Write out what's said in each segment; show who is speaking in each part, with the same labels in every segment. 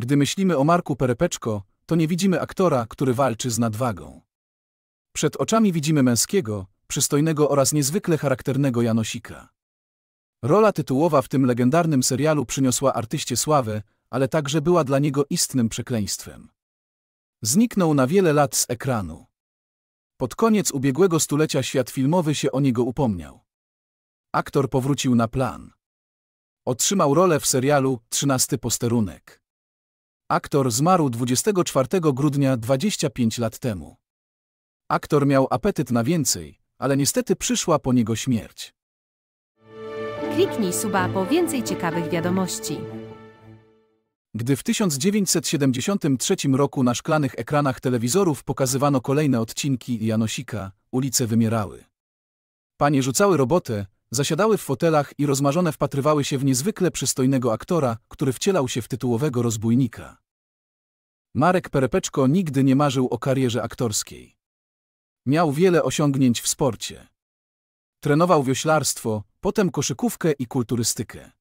Speaker 1: Gdy myślimy o Marku Perepeczko, to nie widzimy aktora, który walczy z nadwagą. Przed oczami widzimy męskiego, przystojnego oraz niezwykle charakternego Janosika. Rola tytułowa w tym legendarnym serialu przyniosła artyście sławę, ale także była dla niego istnym przekleństwem. Zniknął na wiele lat z ekranu. Pod koniec ubiegłego stulecia świat filmowy się o niego upomniał. Aktor powrócił na plan. Otrzymał rolę w serialu Trzynasty posterunek. Aktor zmarł 24 grudnia 25 lat temu. Aktor miał apetyt na więcej, ale niestety przyszła po niego śmierć. Kliknij suba po więcej ciekawych wiadomości. Gdy w 1973 roku na szklanych ekranach telewizorów pokazywano kolejne odcinki Janosika, ulice wymierały. Panie rzucały robotę, Zasiadały w fotelach i rozmarzone wpatrywały się w niezwykle przystojnego aktora, który wcielał się w tytułowego rozbójnika. Marek Perepeczko nigdy nie marzył o karierze aktorskiej. Miał wiele osiągnięć w sporcie. Trenował wioślarstwo, potem koszykówkę i kulturystykę.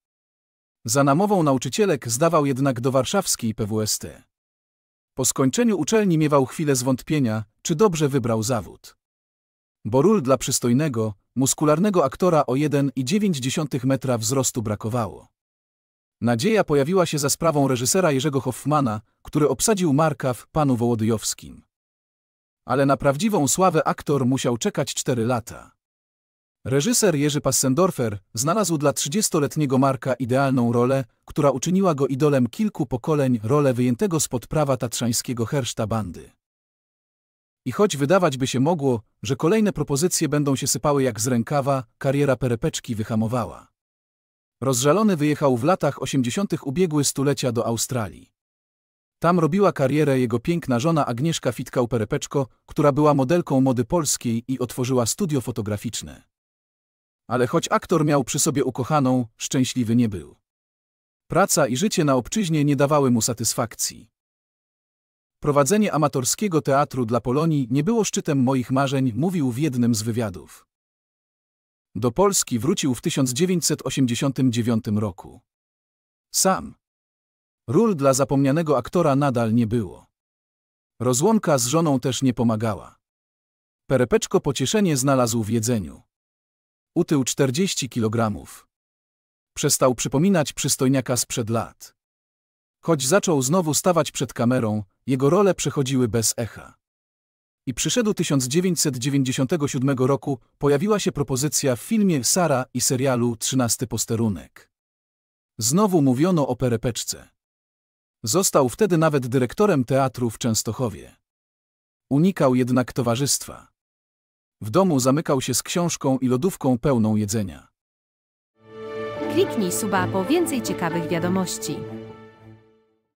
Speaker 1: Za namową nauczycielek zdawał jednak do warszawskiej PWST. Po skończeniu uczelni miewał chwilę zwątpienia, czy dobrze wybrał zawód. Bo ról dla przystojnego, Muskularnego aktora o 1,9 metra wzrostu brakowało. Nadzieja pojawiła się za sprawą reżysera Jerzego Hoffmana, który obsadził Marka w Panu Wołodyjowskim. Ale na prawdziwą sławę aktor musiał czekać 4 lata. Reżyser Jerzy Passendorfer znalazł dla 30-letniego Marka idealną rolę, która uczyniła go idolem kilku pokoleń, rolę wyjętego spod prawa tatrzańskiego herszta bandy. I choć wydawać by się mogło, że kolejne propozycje będą się sypały jak z rękawa, kariera perepeczki wyhamowała. Rozżalony wyjechał w latach 80. ubiegły stulecia do Australii. Tam robiła karierę jego piękna żona Agnieszka Fitkał-Perepeczko, która była modelką mody polskiej i otworzyła studio fotograficzne. Ale choć aktor miał przy sobie ukochaną, szczęśliwy nie był. Praca i życie na obczyźnie nie dawały mu satysfakcji. Prowadzenie amatorskiego teatru dla Polonii nie było szczytem moich marzeń, mówił w jednym z wywiadów. Do Polski wrócił w 1989 roku. Sam. Ról dla zapomnianego aktora nadal nie było. Rozłąka z żoną też nie pomagała. Perepeczko pocieszenie znalazł w jedzeniu. Utył 40 kilogramów. Przestał przypominać przystojniaka sprzed lat. Choć zaczął znowu stawać przed kamerą, jego role przechodziły bez echa. I przyszedł 1997 roku, pojawiła się propozycja w filmie Sara i serialu Trzynasty posterunek. Znowu mówiono o perepeczce. Został wtedy nawet dyrektorem teatru w Częstochowie. Unikał jednak towarzystwa. W domu zamykał się z książką i lodówką pełną jedzenia. Kliknij suba po więcej ciekawych wiadomości.